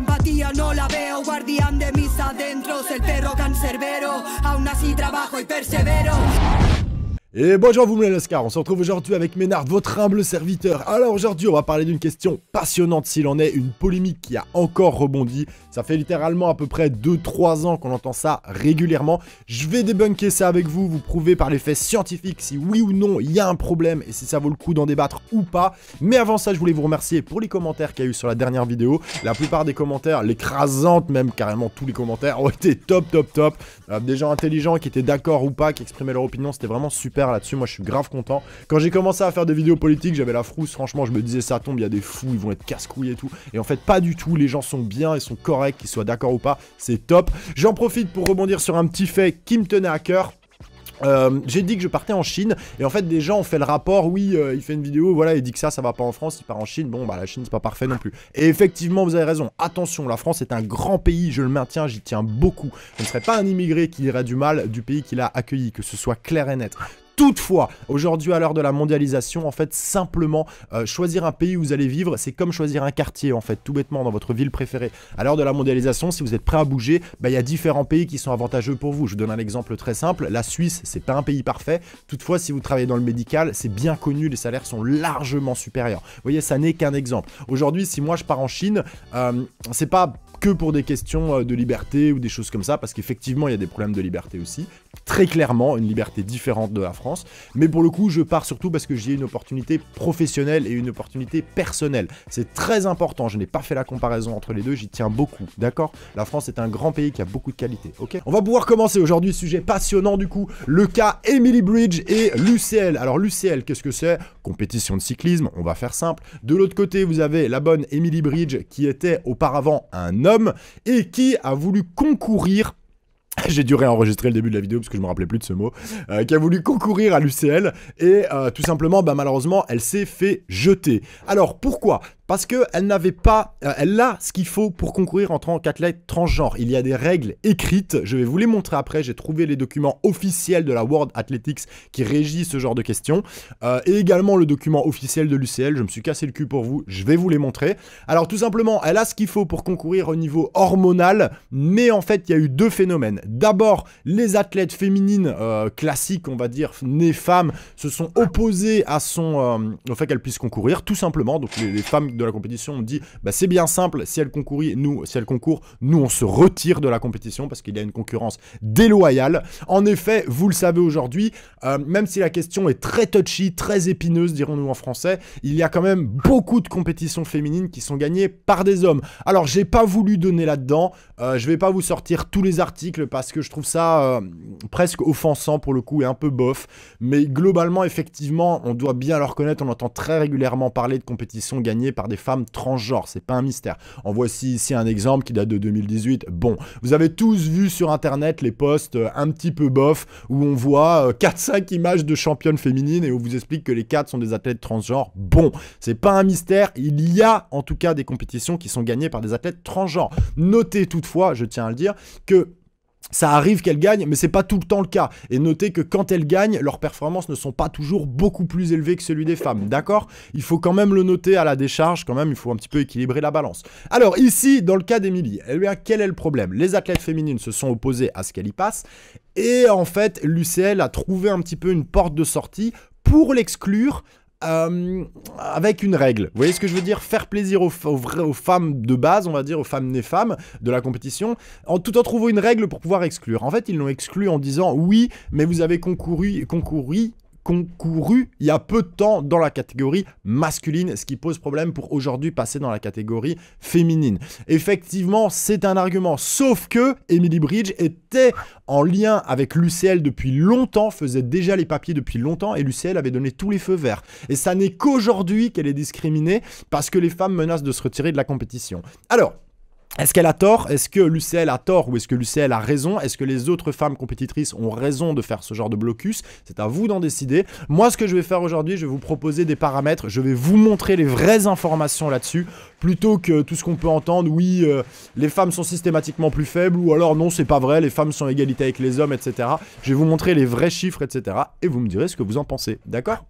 empatía no la veo, guardián de mis adentros, el perro cancerbero, aún así trabajo y persevero. Et bonjour vous me l'Oscar, on se retrouve aujourd'hui avec Ménard, votre humble serviteur. Alors aujourd'hui on va parler d'une question passionnante s'il en est, une polémique qui a encore rebondi. Ça fait littéralement à peu près 2-3 ans qu'on entend ça régulièrement. Je vais débunker ça avec vous, vous prouver par les faits scientifiques si oui ou non il y a un problème et si ça vaut le coup d'en débattre ou pas. Mais avant ça je voulais vous remercier pour les commentaires qu'il y a eu sur la dernière vidéo. La plupart des commentaires, l'écrasante même carrément tous les commentaires ont été top top top. Euh, des gens intelligents qui étaient d'accord ou pas, qui exprimaient leur opinion, c'était vraiment super là-dessus, moi je suis grave content. Quand j'ai commencé à faire des vidéos politiques, j'avais la frousse, franchement je me disais ça tombe, il y a des fous, ils vont être casse-couilles et tout. Et en fait pas du tout, les gens sont bien, ils sont corrects, qu'ils soient d'accord ou pas, c'est top. J'en profite pour rebondir sur un petit fait qui me tenait à cœur. Euh, j'ai dit que je partais en Chine et en fait des gens ont fait le rapport oui euh, il fait une vidéo voilà il dit que ça ça va pas en France il part en Chine bon bah la Chine c'est pas parfait non plus et effectivement vous avez raison attention la France est un grand pays je le maintiens j'y tiens beaucoup je ne serais pas un immigré qui irait du mal du pays qu'il a accueilli que ce soit clair et net Toutefois, aujourd'hui à l'heure de la mondialisation, en fait, simplement euh, choisir un pays où vous allez vivre, c'est comme choisir un quartier, en fait, tout bêtement, dans votre ville préférée. À l'heure de la mondialisation, si vous êtes prêt à bouger, bah, il y a différents pays qui sont avantageux pour vous. Je vous donne un exemple très simple. La Suisse, c'est pas un pays parfait. Toutefois, si vous travaillez dans le médical, c'est bien connu, les salaires sont largement supérieurs. Vous voyez, ça n'est qu'un exemple. Aujourd'hui, si moi je pars en Chine, ce euh, c'est pas que pour des questions euh, de liberté ou des choses comme ça, parce qu'effectivement, il y a des problèmes de liberté aussi, très clairement une liberté différente de la France. Mais pour le coup, je pars surtout parce que j'ai une opportunité professionnelle et une opportunité personnelle. C'est très important. Je n'ai pas fait la comparaison entre les deux. J'y tiens beaucoup. D'accord La France est un grand pays qui a beaucoup de qualités. Ok On va pouvoir commencer aujourd'hui. Sujet passionnant du coup. Le cas Emily Bridge et l'UCL. Alors l'UCL, qu'est-ce que c'est Compétition de cyclisme. On va faire simple. De l'autre côté, vous avez la bonne Emily Bridge qui était auparavant un homme et qui a voulu concourir j'ai dû réenregistrer le début de la vidéo parce que je me rappelais plus de ce mot, euh, qui a voulu concourir à l'UCL et euh, tout simplement, bah, malheureusement, elle s'est fait jeter. Alors pourquoi parce qu'elle n'avait pas, euh, elle a ce qu'il faut pour concourir en tant qu'athlète transgenre. Il y a des règles écrites, je vais vous les montrer après, j'ai trouvé les documents officiels de la World Athletics qui régissent ce genre de questions, euh, et également le document officiel de l'UCL, je me suis cassé le cul pour vous, je vais vous les montrer. Alors tout simplement, elle a ce qu'il faut pour concourir au niveau hormonal, mais en fait il y a eu deux phénomènes. D'abord, les athlètes féminines euh, classiques, on va dire, nées femmes, se sont opposées à son, au fait qu'elles puissent concourir, tout simplement, donc les femmes de la compétition, on dit bah, c'est bien simple, si elle, concourit, nous, si elle concourt, nous on se retire de la compétition parce qu'il y a une concurrence déloyale. En effet, vous le savez aujourd'hui, euh, même si la question est très touchy, très épineuse, dirons-nous en français, il y a quand même beaucoup de compétitions féminines qui sont gagnées par des hommes. Alors j'ai pas voulu donner là-dedans, euh, je vais pas vous sortir tous les articles parce que je trouve ça euh, presque offensant pour le coup et un peu bof, mais globalement effectivement on doit bien le reconnaître, on entend très régulièrement parler de compétitions gagnées par des femmes transgenres, c'est pas un mystère. En voici ici un exemple qui date de 2018. Bon, vous avez tous vu sur internet les posts euh, un petit peu bof où on voit 4-5 euh, images de championnes féminines et où vous explique que les 4 sont des athlètes transgenres. Bon, c'est pas un mystère, il y a en tout cas des compétitions qui sont gagnées par des athlètes transgenres. Notez toutefois, je tiens à le dire, que ça arrive qu'elles gagnent, mais c'est pas tout le temps le cas. Et notez que quand elles gagnent, leurs performances ne sont pas toujours beaucoup plus élevées que celui des femmes, d'accord Il faut quand même le noter à la décharge, quand même, il faut un petit peu équilibrer la balance. Alors ici, dans le cas d'Emilie, eh bien, quel est le problème Les athlètes féminines se sont opposées à ce qu'elle y passe, et en fait, l'UCL a trouvé un petit peu une porte de sortie pour l'exclure euh, avec une règle. Vous voyez ce que je veux dire Faire plaisir aux, femmes de base, on va dire, aux femmes nées femmes de la compétition, en, tout en trouvant une règle pour pouvoir exclure. En fait, ils l'ont exclu en disant oui, mais vous avez concouru, concouru concouru il y a peu de temps dans la catégorie masculine, ce qui pose problème pour aujourd'hui passer dans la catégorie féminine. Effectivement, c'est un argument, sauf que Emily Bridge était en lien avec l'UCL depuis longtemps, faisait déjà les papiers depuis longtemps et l'UCL avait donné tous les feux verts. Et ça n'est qu'aujourd'hui qu'elle est discriminée parce que les femmes menacent de se retirer de la compétition. Alors, est-ce qu'elle a tort Est-ce que l'UCL a tort ou est-ce que l'UCL a raison Est-ce que les autres femmes compétitrices ont raison de faire ce genre de blocus C'est à vous d'en décider. Moi, ce que je vais faire aujourd'hui, je vais vous proposer des paramètres. Je vais vous montrer les vraies informations là-dessus plutôt que tout ce qu'on peut entendre. Oui, euh, les femmes sont systématiquement plus faibles ou alors non, c'est pas vrai. Les femmes sont égalité avec les hommes, etc. Je vais vous montrer les vrais chiffres, etc. Et vous me direz ce que vous en pensez. D'accord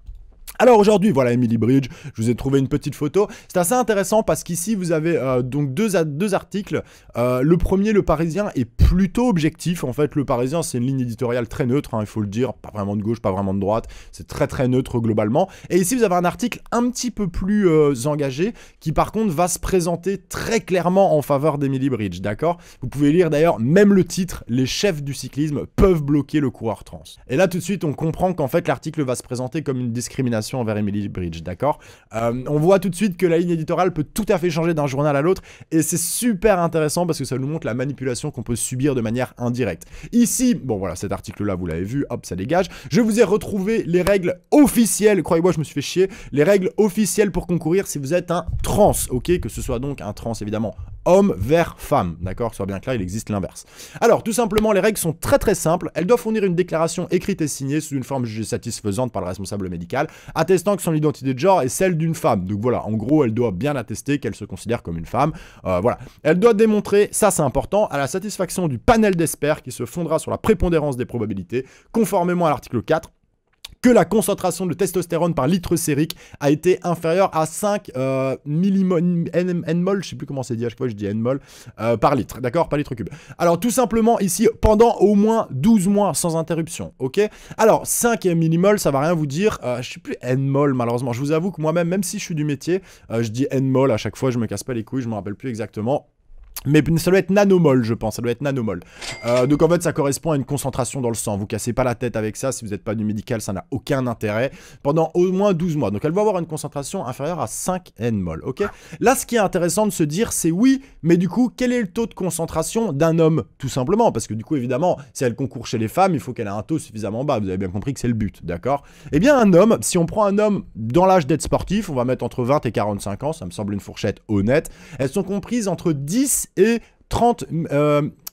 alors aujourd'hui, voilà Emily Bridge, je vous ai trouvé une petite photo. C'est assez intéressant parce qu'ici vous avez euh, donc deux, articles. Euh, le premier, le Parisien, est plutôt objectif. En fait, le Parisien, c'est une ligne éditoriale très neutre, hein, il faut le dire, pas vraiment de gauche, pas vraiment de droite. C'est très très neutre globalement. Et ici vous avez un article un petit peu plus euh, engagé qui par contre va se présenter très clairement en faveur d'Emily Bridge, d'accord Vous pouvez lire d'ailleurs même le titre, les chefs du cyclisme peuvent bloquer le coureur trans. Et là tout de suite on comprend qu'en fait l'article va se présenter comme une discrimination envers Emily Bridge, d'accord euh, On voit tout de suite que la ligne éditoriale peut tout à fait changer d'un journal à l'autre, et c'est super intéressant parce que ça nous montre la manipulation qu'on peut subir de manière indirecte. Ici, bon voilà, cet article-là, vous l'avez vu, hop, ça dégage. Je vous ai retrouvé les règles officielles, croyez-moi, je me suis fait chier, les règles officielles pour concourir si vous êtes un trans, ok Que ce soit donc un trans, évidemment, homme vers femme. D'accord Soit bien clair, il existe l'inverse. Alors, tout simplement, les règles sont très très simples. Elle doit fournir une déclaration écrite et signée sous une forme jugée satisfaisante par le responsable médical, attestant que son identité de genre est celle d'une femme. Donc voilà, en gros, elle doit bien attester qu'elle se considère comme une femme. Euh, voilà. Elle doit démontrer, ça c'est important, à la satisfaction du panel d'experts qui se fondera sur la prépondérance des probabilités, conformément à l'article 4 que la concentration de testostérone par litre sérique a été inférieure à 5 euh, millimol, sais plus comment c'est dit, à chaque fois je dis nmol, euh, par litre, d'accord Par litre cube. Alors tout simplement ici, pendant au moins 12 mois sans interruption, ok Alors 5 millimol, ça va rien vous dire, euh, je je sais plus nmol malheureusement, je vous avoue que moi-même, même si je suis du métier, je dis nmol à chaque fois, je me casse pas les couilles, je me rappelle plus exactement. Mais ça doit être nanomol, je pense, ça doit être nanomol. Euh, donc en fait, ça correspond à une concentration dans le sang. Vous cassez pas la tête avec ça, si vous n'êtes pas du médical, ça n'a aucun intérêt. Pendant au moins 12 mois. Donc elle va avoir une concentration inférieure à 5 nmol, ok Là, ce qui est intéressant de se dire, c'est oui, mais du coup, quel est le taux de concentration d'un homme Tout simplement, parce que du coup, évidemment, si elle concourt chez les femmes, il faut qu'elle ait un taux suffisamment bas. Vous avez bien compris que c'est le but, d'accord Eh bien, un homme, si on prend un homme dans l'âge d'être sportif, on va mettre entre 20 et 45 ans, ça me semble une fourchette honnête, elles sont comprises entre 10 et 30,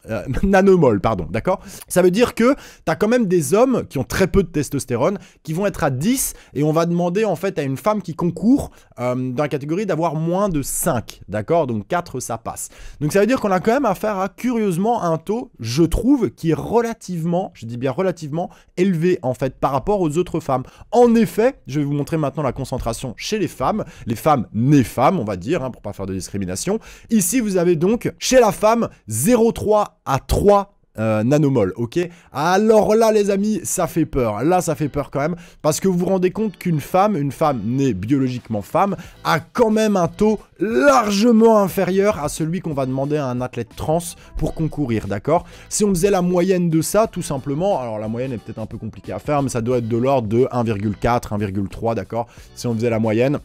euh, nanomol, pardon, d'accord Ça veut dire que tu as quand même des hommes qui ont très peu de testostérone, qui vont être à 10, et on va demander en fait à une femme qui concourt euh, dans la catégorie d'avoir moins de 5, d'accord Donc 4, ça passe. Donc ça veut dire qu'on a quand même affaire à, curieusement, un taux, je trouve, qui est relativement, je dis bien relativement, élevé en fait par rapport aux autres femmes. En effet, je vais vous montrer maintenant la concentration chez les femmes, les femmes nées femmes, on va dire, hein, pour pas faire de discrimination. Ici, vous avez donc chez la femme 0,3 à 3 euh, nanomoles, nanomol, ok Alors là, les amis, ça fait peur. Là, ça fait peur quand même, parce que vous vous rendez compte qu'une femme, une femme née biologiquement femme, a quand même un taux largement inférieur à celui qu'on va demander à un athlète trans pour concourir, d'accord Si on faisait la moyenne de ça, tout simplement, alors la moyenne est peut-être un peu compliquée à faire, mais ça doit être de l'ordre de 1,4, 1,3, d'accord Si on faisait la moyenne...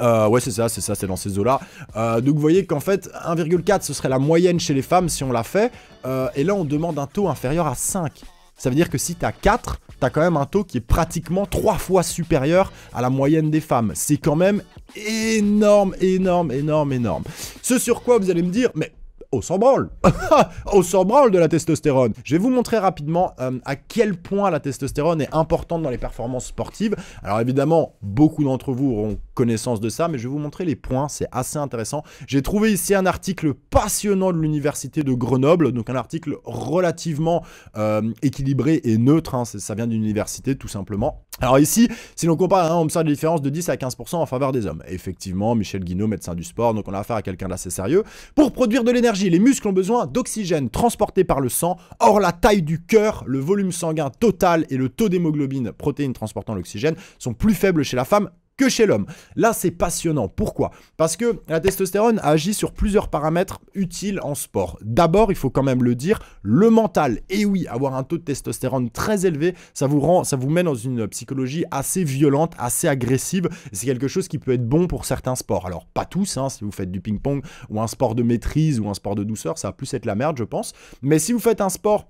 Euh, ouais, c'est ça, c'est ça, c'est dans ces eaux-là. Euh, donc vous voyez qu'en fait, 1,4, ce serait la moyenne chez les femmes si on l'a fait. Euh, et là, on demande un taux inférieur à 5. Ça veut dire que si t'as 4, t'as quand même un taux qui est pratiquement 3 fois supérieur à la moyenne des femmes. C'est quand même énorme, énorme, énorme, énorme. Ce sur quoi vous allez me dire, mais au s'en branle. on de la testostérone. Je vais vous montrer rapidement à quel point la testostérone est importante dans les performances sportives. Alors évidemment, beaucoup d'entre vous auront connaissance de ça, mais je vais vous montrer les points, c'est assez intéressant. J'ai trouvé ici un article passionnant de l'université de Grenoble, donc un article relativement euh, équilibré et neutre, hein, ça vient d'une université tout simplement. Alors ici, si l'on compare, on hein, on observe des différence de 10 à 15% en faveur des hommes. Effectivement, Michel Guinot, médecin du sport, donc on a affaire à quelqu'un d'assez sérieux. Pour produire de l'énergie, les muscles ont besoin d'oxygène transporté par le sang. Or, la taille du cœur, le volume sanguin total et le taux d'hémoglobine, protéines transportant l'oxygène, sont plus faibles chez la femme chez l'homme. Là, c'est passionnant. Pourquoi Parce que la testostérone agit sur plusieurs paramètres utiles en sport. D'abord, il faut quand même le dire, le mental. Et oui, avoir un taux de testostérone très élevé, ça vous rend, ça vous met dans une psychologie assez violente, assez agressive. C'est quelque chose qui peut être bon pour certains sports. Alors, pas tous, hein, si vous faites du ping-pong ou un sport de maîtrise ou un sport de douceur, ça va plus être la merde, je pense. Mais si vous faites un sport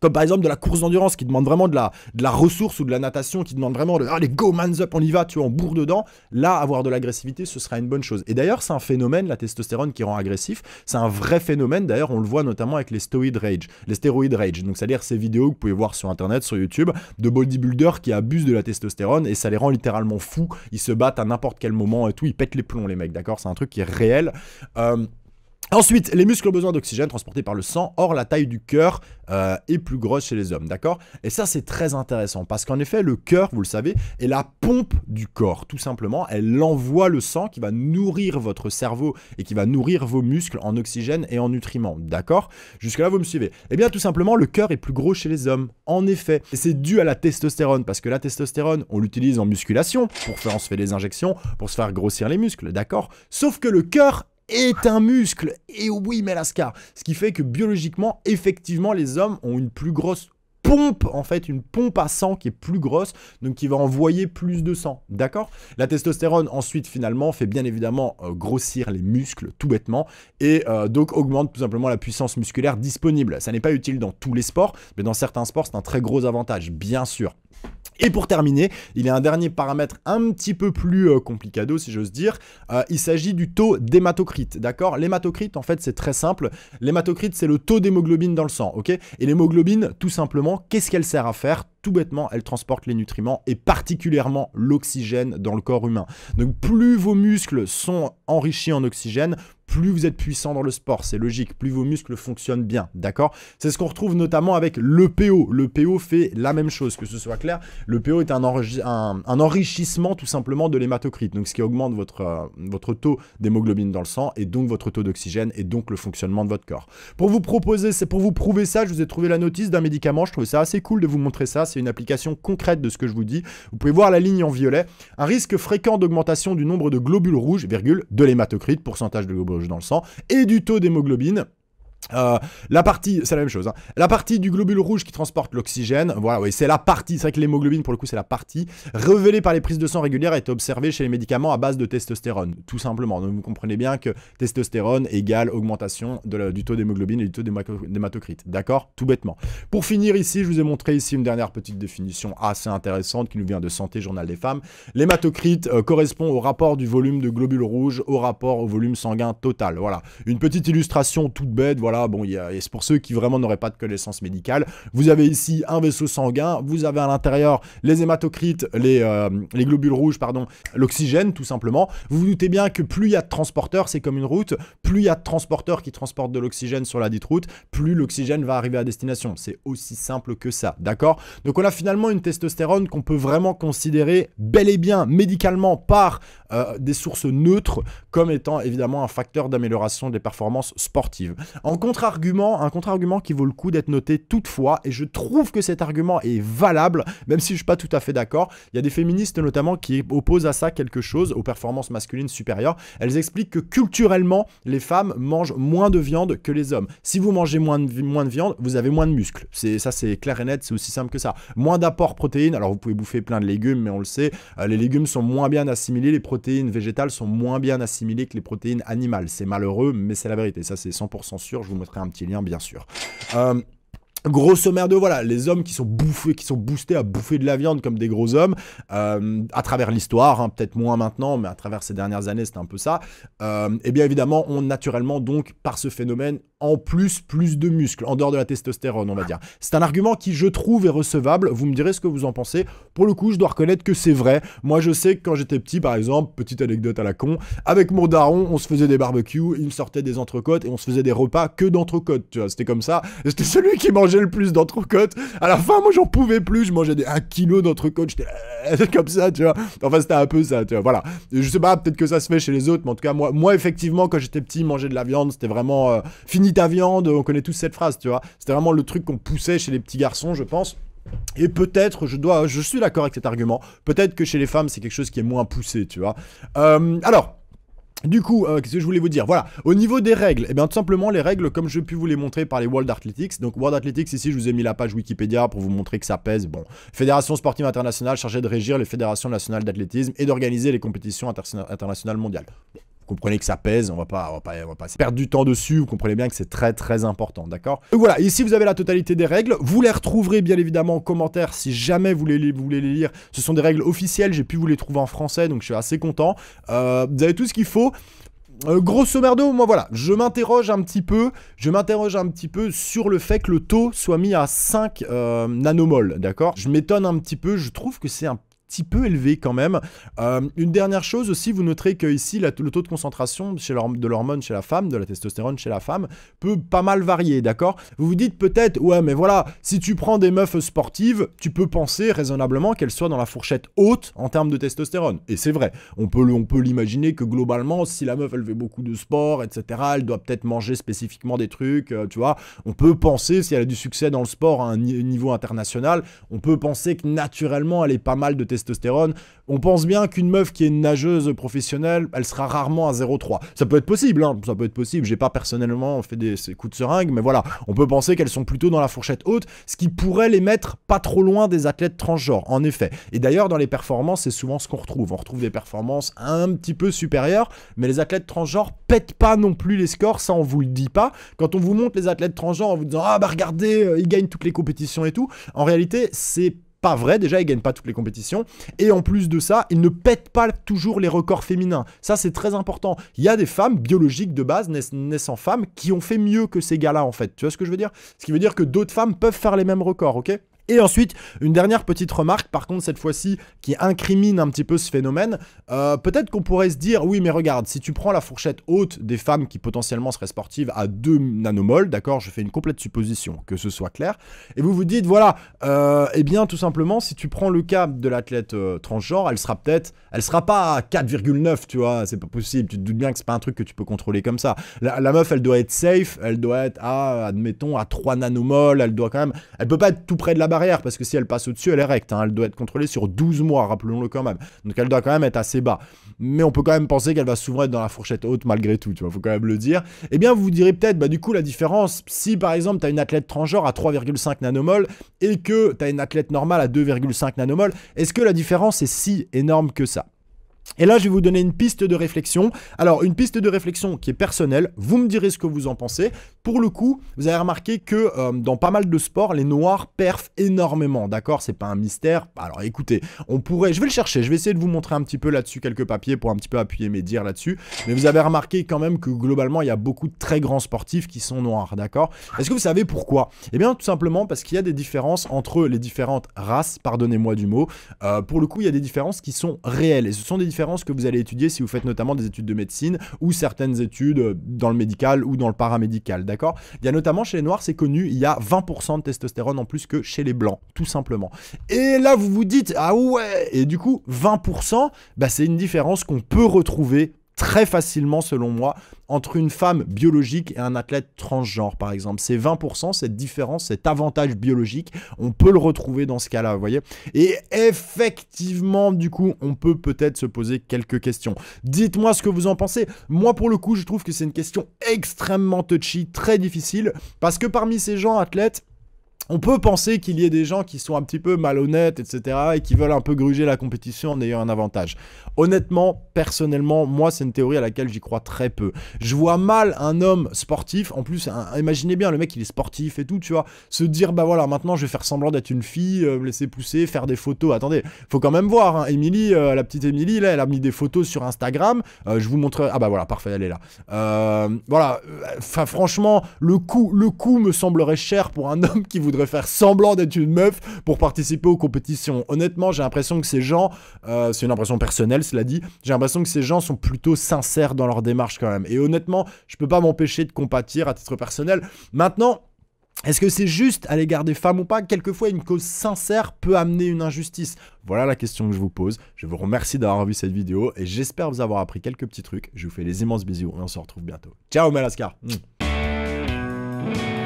comme par exemple de la course d'endurance qui demande vraiment de la, de la ressource ou de la natation qui demande vraiment de ah, allez go man's up on y va tu vois on bourre dedans là avoir de l'agressivité ce sera une bonne chose et d'ailleurs c'est un phénomène la testostérone qui rend agressif c'est un vrai phénomène d'ailleurs on le voit notamment avec les stéroïdes rage les stéroïdes rage donc c'est à dire ces vidéos que vous pouvez voir sur internet sur YouTube de bodybuilders qui abusent de la testostérone et ça les rend littéralement fous ils se battent à n'importe quel moment et tout ils pètent les plombs les mecs d'accord c'est un truc qui est réel euh, Ensuite, les muscles ont besoin d'oxygène transporté par le sang, or la taille du cœur euh, est plus grosse chez les hommes, d'accord Et ça, c'est très intéressant, parce qu'en effet, le cœur, vous le savez, est la pompe du corps, tout simplement. Elle envoie le sang qui va nourrir votre cerveau et qui va nourrir vos muscles en oxygène et en nutriments, d'accord Jusque-là, vous me suivez. Eh bien, tout simplement, le cœur est plus gros chez les hommes, en effet. Et c'est dû à la testostérone, parce que la testostérone, on l'utilise en musculation, pour faire, on se fait des injections, pour se faire grossir les muscles, d'accord Sauf que le cœur est un muscle. Et oui, Melascar. Ce qui fait que biologiquement, effectivement, les hommes ont une plus grosse pompe, en fait, une pompe à sang qui est plus grosse, donc qui va envoyer plus de sang. D'accord La testostérone, ensuite, finalement, fait bien évidemment euh, grossir les muscles, tout bêtement, et euh, donc augmente tout simplement la puissance musculaire disponible. Ça n'est pas utile dans tous les sports, mais dans certains sports, c'est un très gros avantage, bien sûr. Et pour terminer, il y a un dernier paramètre un petit peu plus euh, complicado, si j'ose dire. Euh, il s'agit du taux d'hématocrite, d'accord L'hématocrite, en fait, c'est très simple. L'hématocrite, c'est le taux d'hémoglobine dans le sang, ok Et l'hémoglobine, tout simplement, qu'est-ce qu'elle sert à faire tout bêtement, elle transporte les nutriments et particulièrement l'oxygène dans le corps humain. Donc plus vos muscles sont enrichis en oxygène, plus vous êtes puissant dans le sport, c'est logique, plus vos muscles fonctionnent bien, d'accord C'est ce qu'on retrouve notamment avec l'EPO. L'EPO fait la même chose, que ce soit clair. Le L'EPO est un, enrichissement tout simplement de l'hématocrite, donc ce qui augmente votre, euh, votre taux d'hémoglobine dans le sang et donc votre taux d'oxygène et donc le fonctionnement de votre corps. Pour vous proposer, c'est pour vous prouver ça, je vous ai trouvé la notice d'un médicament, je trouvais ça assez cool de vous montrer ça, c'est une application concrète de ce que je vous dis. Vous pouvez voir la ligne en violet. Un risque fréquent d'augmentation du nombre de globules rouges, virgule, de l'hématocrite, pourcentage de globules rouges dans le sang, et du taux d'hémoglobine, euh, la partie, c'est la même chose. Hein. La partie du globule rouge qui transporte l'oxygène, voilà, oui, c'est la partie. C'est vrai que l'hémoglobine, pour le coup, c'est la partie révélée par les prises de sang régulières est observée chez les médicaments à base de testostérone, tout simplement. Donc vous comprenez bien que testostérone égale augmentation du taux d'hémoglobine et du taux d'hématocrite. D'accord Tout bêtement. Pour finir ici, je vous ai montré ici une dernière petite définition assez intéressante qui nous vient de Santé Journal des Femmes. L'hématocrite euh, correspond au rapport du volume de globules rouges au rapport au volume sanguin total. Voilà, une petite illustration toute bête. Voilà bon, c'est pour ceux qui vraiment n'auraient pas de connaissances médicales. Vous avez ici un vaisseau sanguin, vous avez à l'intérieur les hématocrites, les, euh, les globules rouges, pardon, l'oxygène, tout simplement. Vous vous doutez bien que plus il y a de transporteurs, c'est comme une route, plus il y a de transporteurs qui transportent de l'oxygène sur la dite route, plus l'oxygène va arriver à destination. C'est aussi simple que ça, d'accord Donc on a finalement une testostérone qu'on peut vraiment considérer bel et bien médicalement par euh, des sources neutres comme étant évidemment un facteur d'amélioration des performances sportives. En contre-argument, un contre-argument qui vaut le coup d'être noté toutefois, et je trouve que cet argument est valable, même si je ne suis pas tout à fait d'accord, il y a des féministes notamment qui opposent à ça quelque chose, aux performances masculines supérieures. Elles expliquent que culturellement, les femmes mangent moins de viande que les hommes. Si vous mangez moins de, moins de viande, vous avez moins de muscles. ça, c'est clair et net, c'est aussi simple que ça. Moins d'apport protéines, alors vous pouvez bouffer plein de légumes, mais on le sait, euh, les légumes sont moins bien assimilés, les protéines protéines végétales sont moins bien assimilées que les protéines animales. C'est malheureux, mais c'est la vérité. Ça, c'est 100% sûr. Je vous mettrai un petit lien, bien sûr. Euh, sommaire de, voilà, les hommes qui sont bouffés, qui sont boostés à bouffer de la viande comme des gros hommes, euh, à travers l'histoire, hein, peut-être moins maintenant, mais à travers ces dernières années, c'est un peu ça. et euh, eh bien évidemment, on, naturellement, donc, par ce phénomène, en plus plus de muscles, en dehors de la testostérone, on va dire. C'est un argument qui, je trouve, est recevable. Vous me direz ce que vous en pensez. Pour le coup, je dois reconnaître que c'est vrai. Moi, je sais que quand j'étais petit, par exemple, petite anecdote à la con, avec mon daron, on se faisait des barbecues, il me sortait des entrecôtes et on se faisait des repas que d'entrecôtes, tu vois. C'était comme ça. C'était celui qui mangeait le plus d'entrecôtes. À la fin, moi, j'en pouvais plus. Je mangeais des 1 kg d'entrecôtes. J'étais euh, comme ça, tu vois. Enfin, c'était un peu ça, tu vois. Voilà. je sais pas, peut-être que ça se fait chez les autres, mais en tout cas, moi, moi effectivement, quand j'étais petit, manger de la viande, c'était vraiment euh, fini ta viande, on connaît tous cette phrase, tu vois. C'était vraiment le truc qu'on poussait chez les petits garçons, je pense. Et peut-être, je dois, je suis d'accord avec cet argument. Peut-être que chez les femmes, c'est quelque chose qui est moins poussé, tu vois. Euh, alors. Du coup, euh, qu'est-ce que je voulais vous dire Voilà, au niveau des règles, et eh bien tout simplement les règles comme je puis vous les montrer par les World Athletics. Donc World Athletics, ici je vous ai mis la page Wikipédia pour vous montrer que ça pèse. Bon, Fédération sportive internationale chargée de régir les fédérations nationales d'athlétisme et d'organiser les compétitions internationales mondiales comprenez que ça pèse, on va pas, va pas, perdre du temps dessus, vous comprenez bien que c'est très très important, d'accord Donc voilà, ici vous avez la totalité des règles, vous les retrouverez bien évidemment en commentaire si jamais vous, voulez les lire, ce sont des règles officielles, j'ai pu vous les trouver en français, donc je suis assez content, euh, vous avez tout ce qu'il faut, euh, grosso merdo, moi voilà, je m'interroge un petit peu, je m'interroge un petit peu sur le fait que le taux soit mis à 5 euh, nanomoles, d'accord Je m'étonne un petit peu, je trouve que c'est un petit peu élevé quand même. Euh, une dernière chose aussi, vous noterez que ici, le taux de concentration chez de l'hormone chez la femme, de la testostérone chez la femme, peut pas mal varier, d'accord Vous vous dites peut-être, ouais, mais voilà, si tu prends des meufs sportives, tu peux penser raisonnablement qu'elles soient dans la fourchette haute en termes de testostérone. Et c'est vrai, on peut, on peut l'imaginer que globalement, si la meuf, elle fait beaucoup de sport, etc., elle doit peut-être manger spécifiquement des trucs, euh, tu vois, on peut penser, si elle a du succès dans le sport à un niveau international, on peut penser que naturellement, elle est pas mal de testostérone testostérone, on pense bien qu'une meuf qui est nageuse professionnelle, elle sera rarement à 0,3. Ça peut être possible, hein. ça peut être possible. J'ai pas personnellement fait des coups de seringue, mais voilà, on peut penser qu'elles sont plutôt dans la fourchette haute, ce qui pourrait les mettre pas trop loin des athlètes transgenres, en effet. Et d'ailleurs, dans les performances, c'est souvent ce qu'on retrouve. On retrouve des performances un petit peu supérieures, mais les athlètes transgenres pètent pas non plus les scores, ça on vous le dit pas. Quand on vous montre les athlètes transgenres en vous disant ah bah regardez, euh, ils gagnent toutes les compétitions et tout, en réalité, c'est pas vrai. Déjà, ils gagnent pas toutes les compétitions. Et en plus de ça, ils ne pètent pas toujours les records féminins. Ça, c'est très important. Il y a des femmes biologiques de base, naissant femmes, qui ont fait mieux que ces gars-là, en fait. Tu vois ce que je veux dire Ce qui veut dire que d'autres femmes peuvent faire les mêmes records, ok et ensuite, une dernière petite remarque, par contre, cette fois-ci, qui incrimine un petit peu ce phénomène. Euh, peut-être qu'on pourrait se dire, oui, mais regarde, si tu prends la fourchette haute des femmes qui potentiellement seraient sportives à 2 nanomoles, d'accord, je fais une complète supposition, que ce soit clair, et vous vous dites, voilà, euh, eh bien, tout simplement, si tu prends le cas de l'athlète euh, transgenre, elle sera peut-être, elle sera pas à 4,9, tu vois, c'est pas possible, tu te doutes bien que c'est pas un truc que tu peux contrôler comme ça. La, meuf, elle doit être safe, elle doit être à, admettons, à 3 nanomoles, elle doit quand même, elle peut pas être tout près de la barre parce que si elle passe au-dessus, elle est recte. Hein. Elle doit être contrôlée sur 12 mois, rappelons-le quand même. Donc elle doit quand même être assez bas. Mais on peut quand même penser qu'elle va s'ouvrir dans la fourchette haute malgré tout, tu vois, faut quand même le dire. Eh bien, vous vous direz peut-être, bah du coup, la différence, si par exemple, tu as une athlète transgenre à 3,5 nanomol et que tu as une athlète normale à 2,5 nanomol, est-ce que la différence est si énorme que ça et là, je vais vous donner une piste de réflexion. Alors, une piste de réflexion qui est personnelle, vous me direz ce que vous en pensez. Pour le coup, vous avez remarqué que euh, dans pas mal de sports, les noirs perfent énormément, d'accord C'est pas un mystère. Alors, écoutez, on pourrait... Je vais le chercher, je vais essayer de vous montrer un petit peu là-dessus quelques papiers pour un petit peu appuyer mes dires là-dessus. Mais vous avez remarqué quand même que globalement, il y a beaucoup de très grands sportifs qui sont noirs, d'accord Est-ce que vous savez pourquoi Eh bien, tout simplement parce qu'il y a des différences entre les différentes races, pardonnez-moi du mot. Euh, pour le coup, il y a des différences qui sont réelles. Et ce sont des que vous allez étudier si vous faites notamment des études de médecine ou certaines études euh, dans le médical ou dans le paramédical, d'accord Il y a notamment chez les noirs, c'est connu, il y a 20% de testostérone en plus que chez les blancs, tout simplement. Et là, vous vous dites, ah ouais Et du coup, 20%, bah, c'est une différence qu'on peut retrouver très facilement, selon moi, entre une femme biologique et un athlète transgenre, par exemple. C'est 20%, cette différence, cet avantage biologique, on peut le retrouver dans ce cas-là, vous voyez Et effectivement, du coup, on peut peut-être se poser quelques questions. Dites-moi ce que vous en pensez. Moi, pour le coup, je trouve que c'est une question extrêmement touchy, très difficile, parce que parmi ces gens athlètes, on peut penser qu'il y ait des gens qui sont un petit peu malhonnêtes, etc., et qui veulent un peu gruger la compétition en ayant un avantage. Honnêtement, personnellement, moi, c'est une théorie à laquelle j'y crois très peu. Je vois mal un homme sportif, en plus, imaginez bien, le mec, il est sportif et tout, tu vois, se dire, bah voilà, maintenant, je vais faire semblant d'être une fille, euh, me laisser pousser, faire des photos. Attendez, faut quand même voir, Emily, hein. euh, la petite Emily, là, elle a mis des photos sur Instagram. Euh, je vous montrerai. Ah bah voilà, parfait, elle est là. voilà, enfin, franchement, le le coût me semblerait cher pour un homme qui voudrait faire semblant d'être une meuf pour participer aux compétitions. Honnêtement, j'ai l'impression que ces gens, euh, c'est une impression personnelle, cela dit, j'ai l'impression que ces gens sont plutôt sincères dans leur démarche quand même. Et honnêtement, je peux pas m'empêcher de compatir à titre personnel. Maintenant, est-ce que c'est juste à l'égard des femmes ou pas Quelquefois, une cause sincère peut amener une injustice. Voilà la question que je vous pose. Je vous remercie d'avoir vu cette vidéo et j'espère vous avoir appris quelques petits trucs. Je vous fais les immenses bisous et on se retrouve bientôt. Ciao, Malascar mmh.